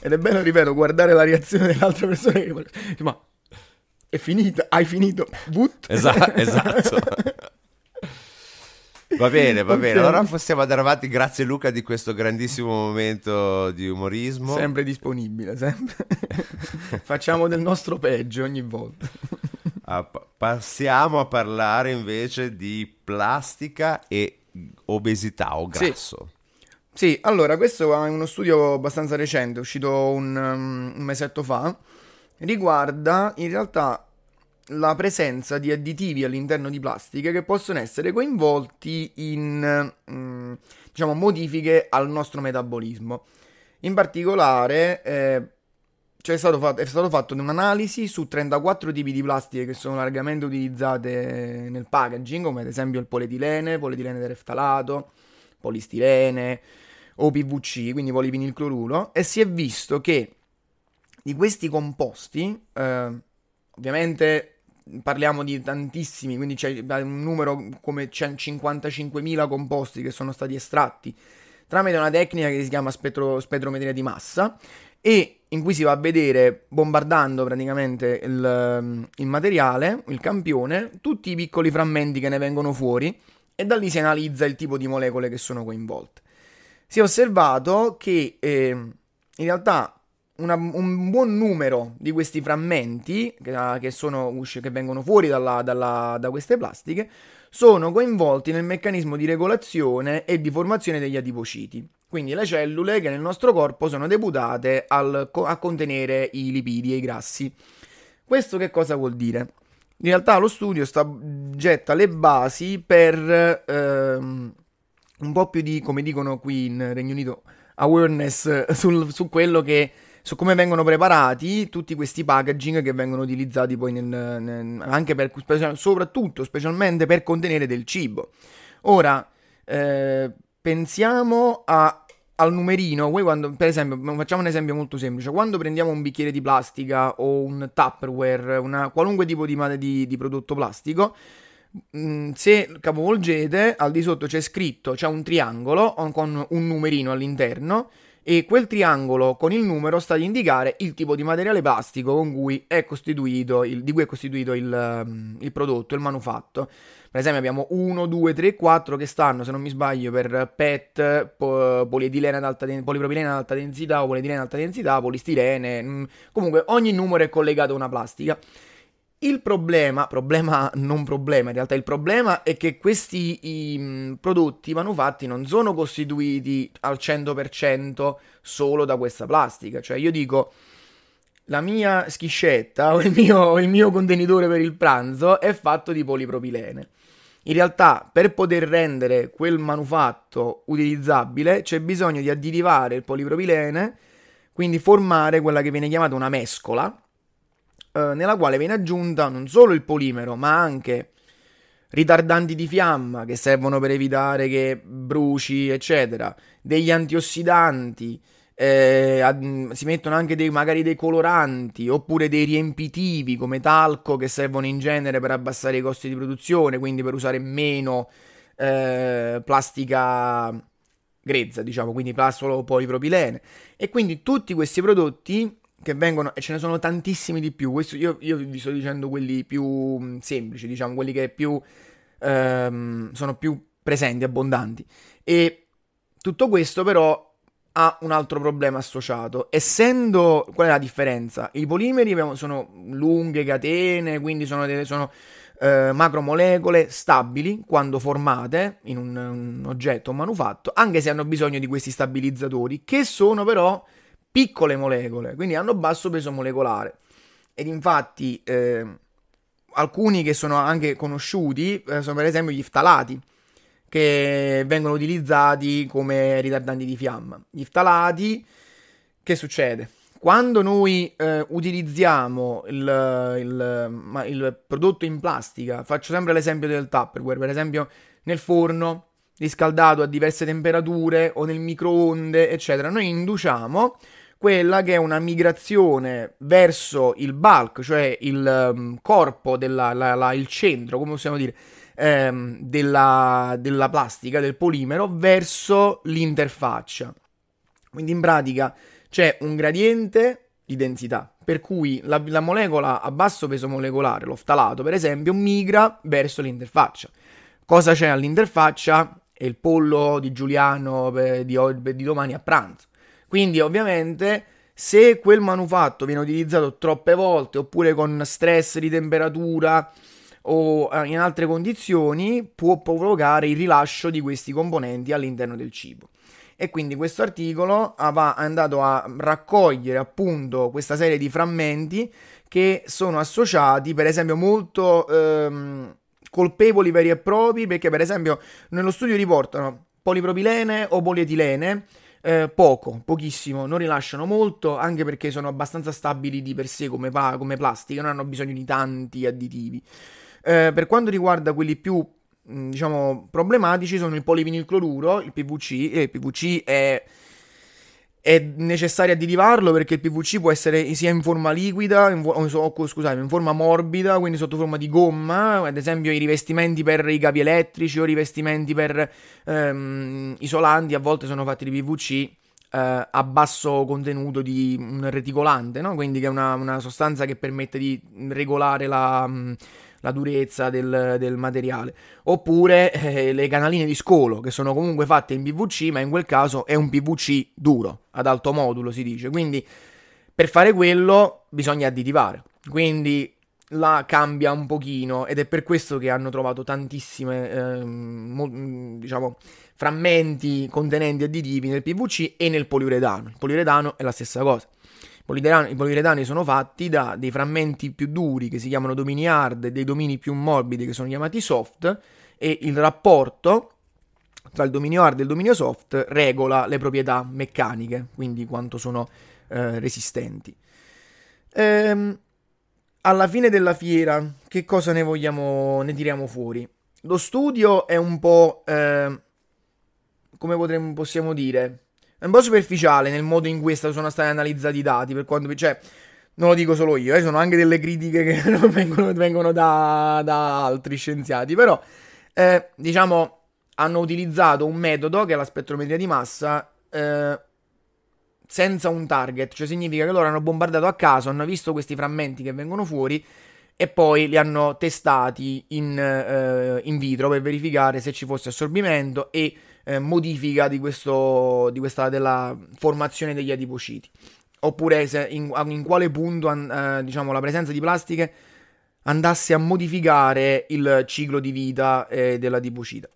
Ed è bello, ripeto, guardare la reazione dell'altra persona che ma è finita, hai finito, but. Esa- esatto. Va bene, va bene. Allora possiamo andare avanti. Grazie Luca di questo grandissimo momento di umorismo. Sempre disponibile, sempre. Facciamo del nostro peggio ogni volta. Ah, passiamo a parlare invece di plastica e obesità o grasso. Sì. Sì, allora, questo è uno studio abbastanza recente, è uscito un, um, un mesetto fa, riguarda in realtà la presenza di additivi all'interno di plastiche che possono essere coinvolti in mh, mm, diciamo, modifiche al nostro metabolismo. In particolare eh, cioè è, stato fatto, è stato fatto un'analisi su 34 tipi di plastiche che sono largamente utilizzate nel packaging, come ad esempio il polietilene, polietilene dereftalato, polistirene o PVC, quindi polivinilcloruro, e si è visto che di questi composti, eh, ovviamente parliamo di tantissimi, quindi c'è un numero come 55.000 composti che sono stati estratti tramite una tecnica che si chiama spettro, spettrometria di massa e in cui si va a vedere, bombardando praticamente il, il materiale, il campione, tutti i piccoli frammenti che ne vengono fuori e da lì si analizza il tipo di molecole che sono coinvolte. Si è osservato che eh, in realtà una, un buon numero di questi frammenti che, ah, che, sono, che vengono fuori dalla, dalla, da queste plastiche sono coinvolti nel meccanismo di regolazione e di formazione degli adipociti, quindi le cellule che nel nostro corpo sono deputate al, a contenere i lipidi e i grassi. Questo che cosa vuol dire? In realtà lo studio sta, getta le basi per ehm, un po' più di, come dicono qui in Regno Unito, awareness sul, su quello che su come vengono preparati tutti questi packaging che vengono utilizzati poi nel, nel, anche per, soprattutto, specialmente per contenere del cibo. Ora, eh, pensiamo a, al numerino, voi quando, per esempio, facciamo un esempio molto semplice, quando prendiamo un bicchiere di plastica o un tupperware, una, qualunque tipo di, di, di prodotto plastico, se capovolgete, al di sotto c'è scritto, c'è un triangolo con un numerino all'interno e quel triangolo con il numero sta ad indicare il tipo di materiale plastico con cui è costituito il, di cui è costituito il, mm, il prodotto, il manufatto. Per esempio abbiamo 1, 2, 3, 4 che stanno, se non mi sbaglio, per PET, po- polietilene ad alta den- polipropilene ad alta densità, polietilene ad alta densità, polistirene, mh. Mm, comunque ogni numero è collegato a una plastica. Il problema, problema non problema, in realtà il problema è che questi i, prodotti manufatti non sono costituiti al 100% solo da questa plastica, cioè io dico la mia schiscetta o il mio, il mio contenitore per il pranzo è fatto di polipropilene. In realtà, per poter rendere quel manufatto utilizzabile, c'è bisogno di additivare il polipropilene, quindi formare quella che viene chiamata una mescola, eh, nella quale viene aggiunta non solo il polimero, ma anche ritardanti di fiamma che servono per evitare che bruci, eccetera, degli antiossidanti, eh, ad, mm, si mettono anche dei, magari dei coloranti oppure dei riempitivi come talco che servono in genere per abbassare i costi di produzione, quindi per usare meno eh, plastica grezza, diciamo, quindi plastica o polipropilene. E quindi tutti questi prodotti che vengono, e ce ne sono tantissimi di più, Questo io, io vi sto dicendo quelli più mm, semplici, diciamo, quelli che più, ehm, sono più presenti, abbondanti. E tutto questo però ha un altro problema associato. Essendo, qual è la differenza? I polimeri sono lunghe catene, quindi sono, delle, sono eh, macromolecole stabili quando formate in un, un oggetto, un manufatto, anche se hanno bisogno di questi stabilizzatori, che sono però piccole molecole, quindi hanno basso peso molecolare. Ed infatti eh, alcuni che sono anche conosciuti eh, sono per esempio gli ftalati, che vengono utilizzati come ritardanti di fiamma. Gli ftalati, che succede? Quando noi eh, utilizziamo il, il, il, prodotto in plastica, faccio sempre l'esempio del Tupperware, per esempio nel forno riscaldato a diverse temperature o nel microonde, eccetera, noi induciamo quella che è una migrazione verso il bulk, cioè il um, corpo, della, la, la, il centro, come possiamo dire, ehm, della, della plastica, del polimero, verso l'interfaccia. Quindi in pratica c'è un gradiente di densità, per cui la, la, molecola a basso peso molecolare, l'oftalato per esempio, migra verso l'interfaccia. Cosa c'è all'interfaccia? È il pollo di Giuliano eh, di, di domani a pranzo. Quindi ovviamente se quel manufatto viene utilizzato troppe volte oppure con stress di temperatura o eh, in altre condizioni può provocare il rilascio di questi componenti all'interno del cibo. E quindi questo articolo va andato a raccogliere appunto questa serie di frammenti che sono associati, per esempio, molto ehm, colpevoli veri e propri, perché per esempio nello studio riportano polipropilene o polietilene eh, poco, pochissimo, non rilasciano molto, anche perché sono abbastanza stabili di per sé come, pa- come plastica, non hanno bisogno di tanti additivi. Eh, per quanto riguarda quelli più diciamo problematici sono il polivinilcloruro, il PVC, e il PVC è è necessario derivarlo perché il PVC può essere sia in forma liquida, in, for- scusate, in forma morbida, quindi sotto forma di gomma, ad esempio i rivestimenti per i cavi elettrici o rivestimenti per ehm, isolanti a volte sono fatti di PVC eh, a basso contenuto di un reticolante, no? quindi che è una, una, sostanza che permette di regolare la... Mh, la durezza del, del materiale, oppure eh, le canaline di scolo che sono comunque fatte in PVC, ma in quel caso è un PVC duro, ad alto modulo si dice, quindi per fare quello bisogna additivare, quindi la cambia un pochino ed è per questo che hanno trovato tantissime eh, mo- diciamo frammenti contenenti additivi nel PVC e nel poliuretano. Il poliuretano è la stessa cosa. I poliuretani sono fatti da dei frammenti più duri che si chiamano domini hard e dei domini più morbidi che sono chiamati soft e il rapporto tra il dominio hard e il dominio soft regola le proprietà meccaniche, quindi quanto sono eh, resistenti. Ehm, alla fine della fiera, che cosa ne vogliamo, ne tiriamo fuori? Lo studio è un po', eh, come potremmo, possiamo dire, è un po' superficiale nel modo in cui sono stati analizzati i dati, per quanto... Cioè, non lo dico solo io, eh, sono anche delle critiche che vengono, vengono da, da, altri scienziati, però, eh, diciamo, hanno utilizzato un metodo, che è la spettrometria di massa, eh, senza un target, cioè significa che loro hanno bombardato a caso, hanno visto questi frammenti che vengono fuori e poi li hanno testati in, eh, in vitro per verificare se ci fosse assorbimento e eh, modifica di, questo, di questa, della formazione degli adipociti. Oppure se, in, in, quale punto an, eh, diciamo, la presenza di plastiche andasse a modificare il ciclo di vita eh, dell'adipocita.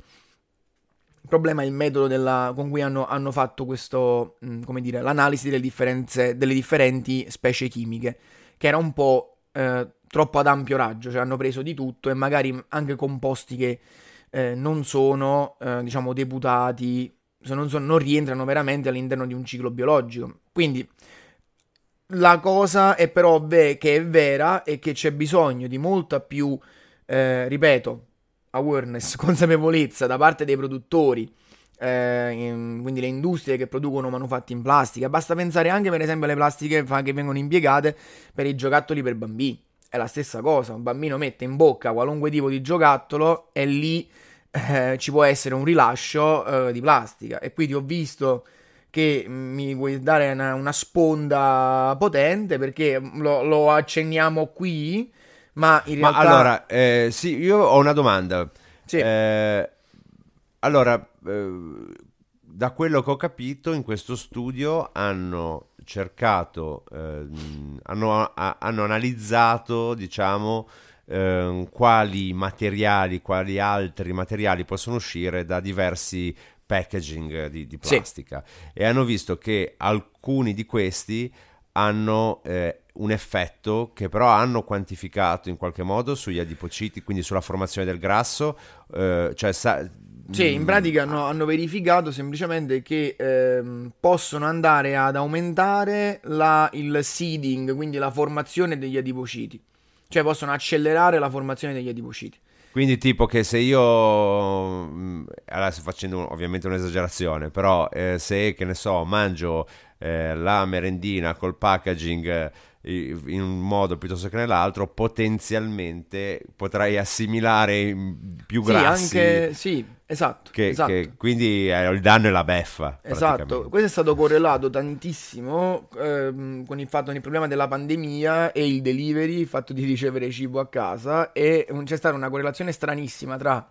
Il problema è il metodo della, con cui hanno, hanno fatto questo, mh, mm, dire, l'analisi delle, delle, differenti specie chimiche, che era un po' eh, troppo ad ampio raggio, cioè hanno preso di tutto e magari anche composti che eh, non sono, eh, diciamo, deputati, non, sono, non rientrano veramente all'interno di un ciclo biologico. Quindi la cosa è però beh, che è vera e che c'è bisogno di molta più, eh, ripeto, awareness, consapevolezza da parte dei produttori, eh, in, quindi le industrie che producono manufatti in plastica. Basta pensare anche per esempio alle plastiche che vengono impiegate per i giocattoli per bambini. È la stessa cosa, un bambino mette in bocca qualunque tipo di giocattolo e lì eh, ci può essere un rilascio eh, di plastica e quindi ho visto che mi vuoi dare una, una sponda potente perché lo, lo, accenniamo qui ma in realtà ma allora eh, sì io ho una domanda sì. Eh, allora eh, da quello che ho capito in questo studio hanno cercato eh, hanno, a, hanno analizzato diciamo eh, quali materiali, quali altri materiali possono uscire da diversi packaging di, di plastica sì. e hanno visto che alcuni di questi hanno eh, un effetto che però hanno quantificato in qualche modo sugli adipociti, quindi sulla formazione del grasso, eh, cioè sa- sì, in mm, pratica hanno, hanno verificato semplicemente che ehm, possono andare ad aumentare la, il seeding, quindi la formazione degli adipociti. Cioè possono accelerare la formazione degli adipositi. Quindi tipo che se io, adesso facendo ovviamente un'esagerazione, però eh, se che ne so, mangio eh, la merendina col packaging in un modo piuttosto che nell'altro, potenzialmente potrai assimilare più grassi. Sì, anche, sì esatto, che, esatto. Che quindi eh, il danno è la beffa. Esatto, questo è stato correlato tantissimo ehm, con il fatto del problema della pandemia e il delivery, il fatto di ricevere cibo a casa e c'è stata una correlazione stranissima tra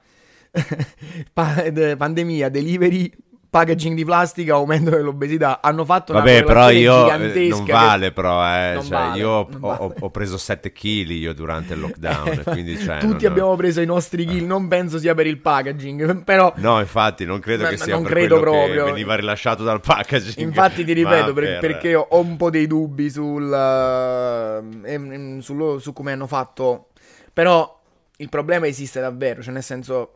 pandemia, delivery packaging di plastica, aumento dell'obesità. Hanno fatto Vabbè, una però io eh, gigantesca non vale, che... però, eh. Non cioè, vale, io ho, vale. ho, preso 7 kg io durante il lockdown. quindi, cioè, Tutti non... abbiamo preso i nostri kill. Non penso sia per il packaging, però. No, infatti, non credo ma, che sia non per credo proprio. veniva rilasciato dal packaging. Infatti, ti ripeto per... Eh. perché ho un po' dei dubbi sul, uh, eh, sul su come hanno fatto. Però il problema esiste davvero, cioè nel senso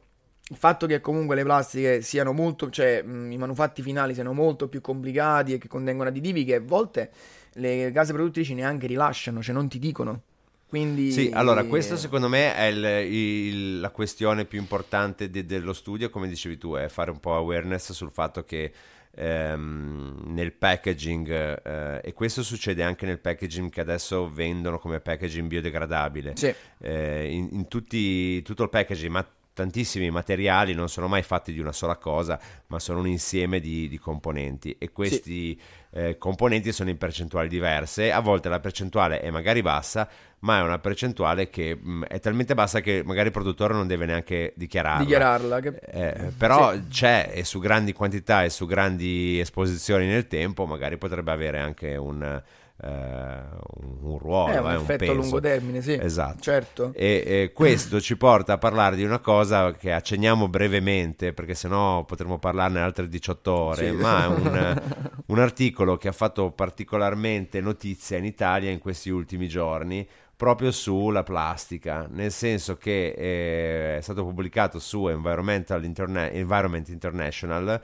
il fatto che comunque le plastiche siano molto, cioè mh, i manufatti finali siano molto più complicati e che contengono additivi che a volte le case produttrici neanche rilasciano, cioè non ti dicono. Quindi... Sì, allora questa secondo me è il, il, la questione più importante de, dello studio, come dicevi tu, è fare un po' awareness sul fatto che ehm, nel packaging, eh, e questo succede anche nel packaging che adesso vendono come packaging biodegradabile, sì. eh, in, in tutti, tutto il packaging, ma tantissimi materiali non sono mai fatti di una sola cosa, ma sono un insieme di, di componenti e questi sì. eh, componenti sono in percentuali diverse, a volte la percentuale è magari bassa, ma è una percentuale che mh, mm, è talmente bassa che magari il produttore non deve neanche dichiararla. dichiararla che... eh, però sì. c'è e su grandi quantità e su grandi esposizioni nel tempo magari potrebbe avere anche un eh, un, un, ruolo, eh, un, eh, effetto un a lungo termine, sì. Esatto. Certo. E, e questo ci porta a parlare di una cosa che accenniamo brevemente, perché sennò potremmo parlarne altre 18 ore, sì. ma è un, un articolo che ha fatto particolarmente notizia in Italia in questi ultimi giorni proprio sulla plastica, nel senso che eh, è stato pubblicato su Environment Interna- Environment International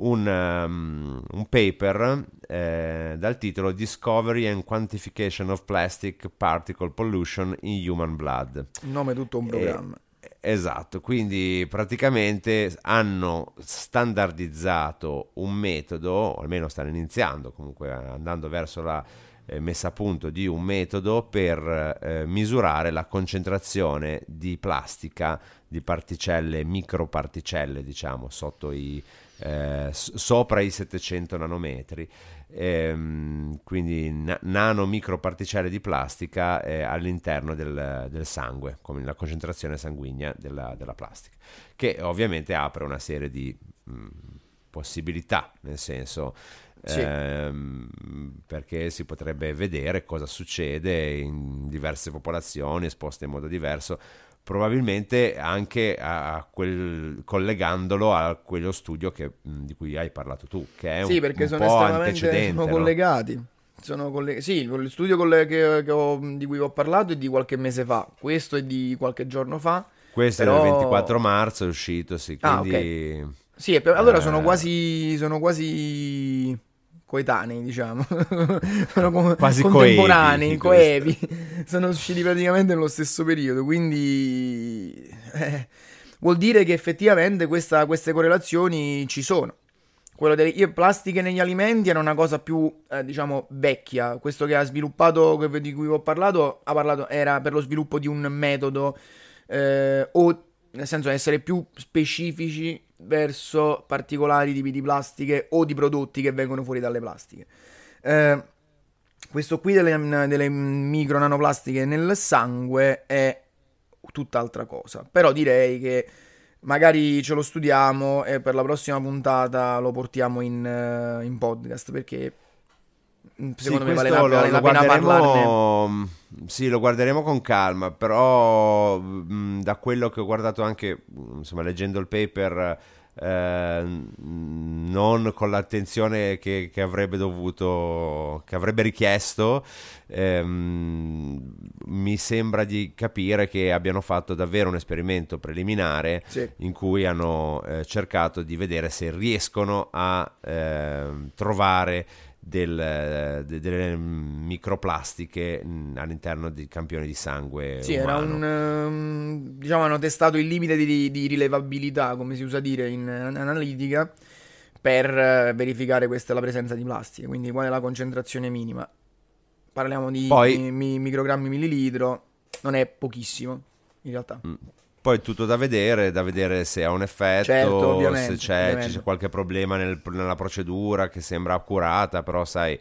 un, um, un paper eh, dal titolo Discovery and Quantification of Plastic Particle Pollution in Human Blood. Il nome è tutto un programma. E, Esatto, quindi praticamente hanno standardizzato un metodo, o almeno stanno iniziando comunque andando verso la eh, messa a punto di un metodo per eh, misurare la concentrazione di plastica, di particelle, microparticelle diciamo, sotto i eh, sopra i 700 nanometri, ehm, quindi na- nano di plastica eh, all'interno del, del, sangue, come la concentrazione sanguigna della, della, plastica, che ovviamente apre una serie di mh, mm, possibilità, nel senso... Sì. Ehm, perché si potrebbe vedere cosa succede in diverse popolazioni esposte in modo diverso probabilmente anche a quel, collegandolo a quello studio che, di cui hai parlato tu, che è sì, un, perché un sono po' estremamente sono collegati. Sono colleg- sì, lo studio coll- che, che ho, di cui ho parlato è di qualche mese fa, questo è di qualche giorno fa. Questo però... è il 24 marzo, è uscito, sì, ah, quindi... Ah, okay. Sì, allora eh. sono quasi, sono quasi coetanei, diciamo, sono co- quasi contemporanei, coevi, coevi. sono usciti praticamente nello stesso periodo, quindi eh, vuol dire che effettivamente questa, queste correlazioni ci sono. Quello delle plastiche negli alimenti era una cosa più, eh, diciamo, vecchia. Questo che ha sviluppato, di cui ho parlato, ha parlato era per lo sviluppo di un metodo eh, o, nel senso, essere più specifici verso particolari tipi di plastiche o di prodotti che vengono fuori dalle plastiche. Eh, questo qui delle, delle micro nanoplastiche nel sangue è tutt'altra cosa. Però direi che magari ce lo studiamo e per la prossima puntata lo portiamo in, eh, in podcast perché Mm, secondo sì, me vale la, vale la pena parlarne. Mm, sì, lo guarderemo con calma, però mh, mm, da quello che ho guardato anche, insomma, leggendo il paper, eh, non con l'attenzione che, che, avrebbe dovuto, che avrebbe richiesto, ehm, mi sembra di capire che abbiano fatto davvero un esperimento preliminare sì. in cui hanno eh, cercato di vedere se riescono a eh, trovare del, de, delle microplastiche all'interno del campione di sangue. Sì, umano. era un. Ehm, diciamo, hanno testato il limite di, di rilevabilità, come si usa dire in analitica, per eh, verificare questa, la presenza di plastiche. quindi qual è la concentrazione minima. Parliamo di Poi, mi, microgrammi millilitro, non è pochissimo in realtà. Mm. Poi è tutto da vedere, da vedere se ha un effetto, certo, se c'è, c'è, qualche problema nel, nella procedura che sembra accurata, però sai,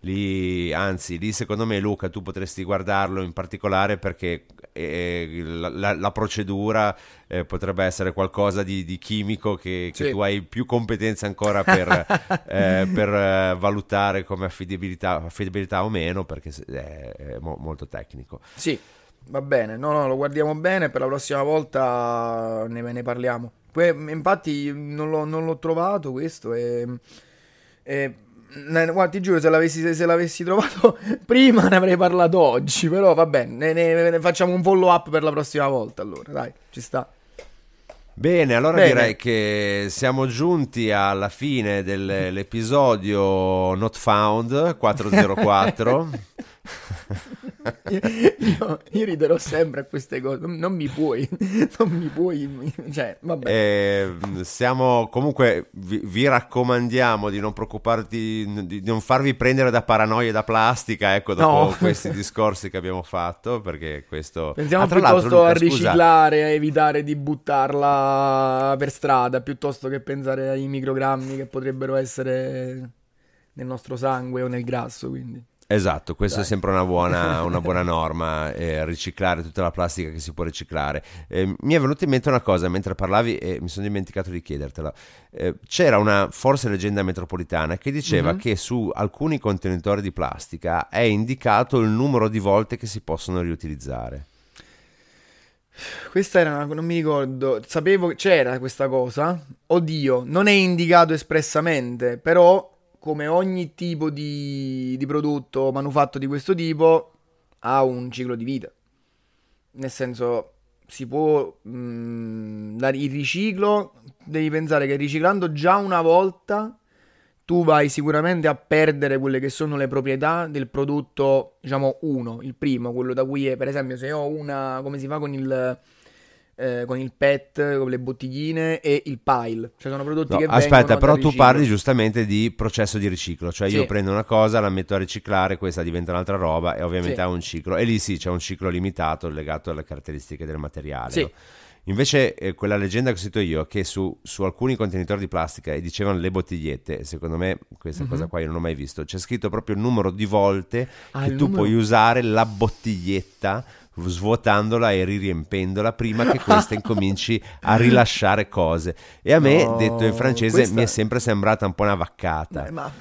lì, anzi, lì secondo me Luca tu potresti guardarlo in particolare perché eh, la, la, la, procedura eh, potrebbe essere qualcosa di, di chimico che, sì. che, tu hai più competenza ancora per, eh, per eh, valutare come affidabilità, affidabilità, o meno perché eh, è mo- molto tecnico. Sì. Va bene, no, no, lo guardiamo bene, per la prossima volta ne, ne parliamo. Que- mm, infatti non l'ho, non l'ho, trovato questo e... e guarda, ti giuro, se l'avessi, se l'avessi, trovato prima ne avrei parlato oggi, però va bene, ne, ne, facciamo un follow up per la prossima volta allora, dai, ci sta. Bene, allora Bene. direi che siamo giunti alla fine dell'episodio Not Found 404. Io, io, riderò sempre a queste cose, non, mi puoi, non mi puoi, cioè, vabbè. Eh, siamo, comunque vi, vi, raccomandiamo di non preoccuparti, di, non farvi prendere da paranoie da plastica, ecco, dopo no. questi discorsi che abbiamo fatto, perché questo... Ah, Pensiamo ah, piuttosto Luca, a riciclare, scusa. a evitare di buttarla per strada, piuttosto che pensare ai microgrammi che potrebbero essere nel nostro sangue o nel grasso, quindi... Esatto, questa Dai. è sempre una buona, una buona norma, eh, riciclare tutta la plastica che si può riciclare. Eh, mi è venuta in mente una cosa mentre parlavi e mi sono dimenticato di chiedertela. Eh, c'era una forse leggenda metropolitana che diceva mm-hmm. che su alcuni contenitori di plastica è indicato il numero di volte che si possono riutilizzare. Questa era una, non mi ricordo, sapevo che c'era questa cosa. Oddio, non è indicato espressamente, però come ogni tipo di, di prodotto manufatto di questo tipo, ha un ciclo di vita. Nel senso, si può mh, mm, il riciclo, devi pensare che riciclando già una volta tu vai sicuramente a perdere quelle che sono le proprietà del prodotto, diciamo, uno, il primo, quello da cui è, per esempio, se ho una, come si fa con il eh, con il PET, con le bottigline e il pile. Cioè sono prodotti no, che Aspetta, però tu parli giustamente di processo di riciclo, cioè sì. io prendo una cosa, la metto a riciclare, questa diventa un'altra roba e ovviamente sì. ha un ciclo. E lì sì, c'è un ciclo limitato legato alle caratteristiche del materiale. Sì. No? Invece eh, quella leggenda che ho sentito io, che su, su, alcuni contenitori di plastica e dicevano le bottigliette, secondo me questa mm-hmm. cosa mhm. qua io non ho mai visto, c'è scritto proprio il numero di volte ah, che tu numero... puoi usare la bottiglietta svuotandola e riempendola prima che questa incominci a rilasciare cose. E a me, no, detto in francese, questa... mi è sempre sembrata un po' una vaccata. Beh, ma,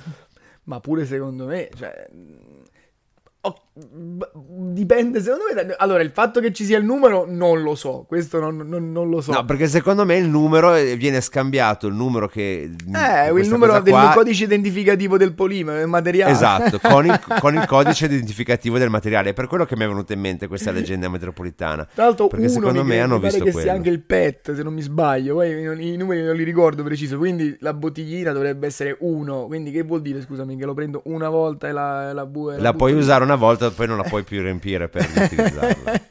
ma, pure secondo me, cioè... Dipende, secondo me. Allora, il fatto che ci sia il numero non lo so. Questo non, non, non lo so. No, perché secondo me il numero eh, viene scambiato. Il numero che. Eh, il numero del qua... codice identificativo del polimero, del materiale. Esatto, con il, con il codice identificativo del materiale. È per quello che mi è venuta in mente questa leggenda metropolitana. Tra l'altro, perché uno secondo me hanno visto che quello. sia anche il PET, se non mi sbaglio. Poi non, i numeri non li ricordo preciso. Quindi la bottiglina dovrebbe essere uno. Quindi che vuol dire, scusami, che lo prendo una volta e la, la, bu- la, la puoi usare una volta vuota esatto, poi non la puoi più riempire per riutilizzarla.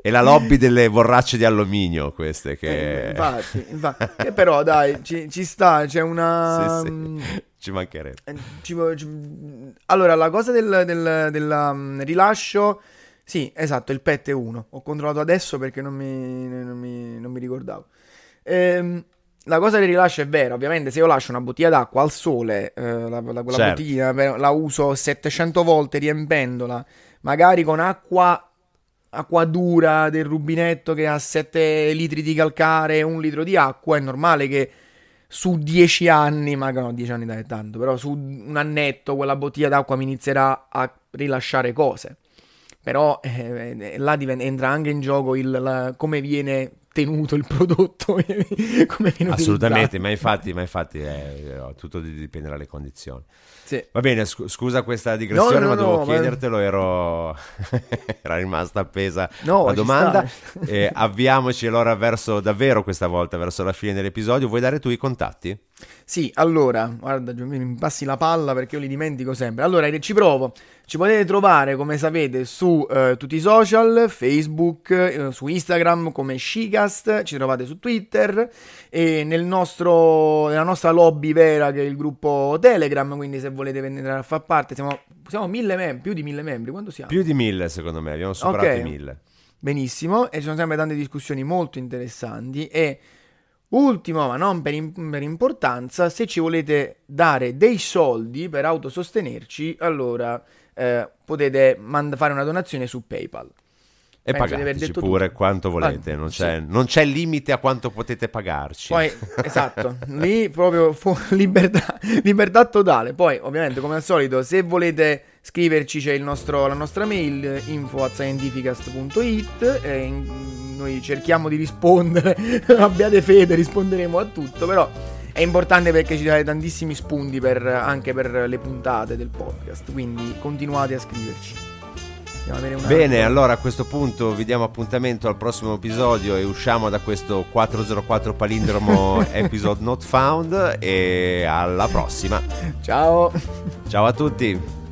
È la lobby delle borracce di alluminio queste che... Eh, infatti, infatti. che però dai, ci, ci sta, c'è una... Sì, sì. Mm, ci mancherebbe. Eh, ci, ci... Allora, la cosa del, del, del, mm, rilascio... Sì, esatto, il PET è uno. Ho controllato adesso perché non mi, non mi, non mi ricordavo. Ehm la cosa del rilascio è vera, ovviamente se io lascio una bottiglia d'acqua al sole, eh, la, la, quella certo. bottiglia eh, la uso 700 volte riempendola, magari con acqua, acqua dura del rubinetto che ha 7 litri di calcare e un litro di acqua, è normale che su 10 anni, magari no 10 anni da tanto, però su un annetto quella bottiglia d'acqua mi inizierà a rilasciare cose. Però eh, eh là div- entra anche in gioco il, la, come viene tenuto il prodotto come viene assolutamente ma infatti, ma infatti eh, eh tutto dipende dalle condizioni sì. va bene sc- scusa questa digressione no, no, ma no, chiedertelo ma... ero era rimasta appesa la domanda eh. eh, avviamoci allora verso davvero questa volta verso la fine dell'episodio vuoi dare tu i contatti? Sì, allora, guarda, mi passi la palla perché io li dimentico sempre. Allora, ci provo. Ci potete trovare, come sapete, su eh, tutti i social, Facebook, eh, su Instagram come Shicast, ci trovate su Twitter e nel nostro, nella nostra lobby vera che è il gruppo Telegram, quindi se volete venire a far parte, siamo, siamo mille mem- più di mille membri, quanto siamo? Più di mille secondo me, abbiamo superato okay. i mille. Benissimo, e ci sono sempre tante discussioni molto interessanti e Ultimo, ma non per, per, importanza, se ci volete dare dei soldi per autosostenerci, allora eh, potete fare una donazione su PayPal. E Penso eh, pagateci pure tutto. quanto volete, ah, non, c'è, sì. non, c'è, limite a quanto potete pagarci. Poi, esatto, lì proprio fu libertà, libertà totale. Poi, ovviamente, come al solito, se volete scriverci c'è nostro, la nostra mail info at scientificast.it noi cerchiamo di rispondere, abbiate fede, risponderemo a tutto, però è importante perché ci date tantissimi spunti per, anche per le puntate del podcast, quindi continuate a scriverci. Bene, allora a questo punto vi diamo appuntamento al prossimo episodio e usciamo da questo 404 palindromo episode not found e alla prossima. Ciao. Ciao a tutti.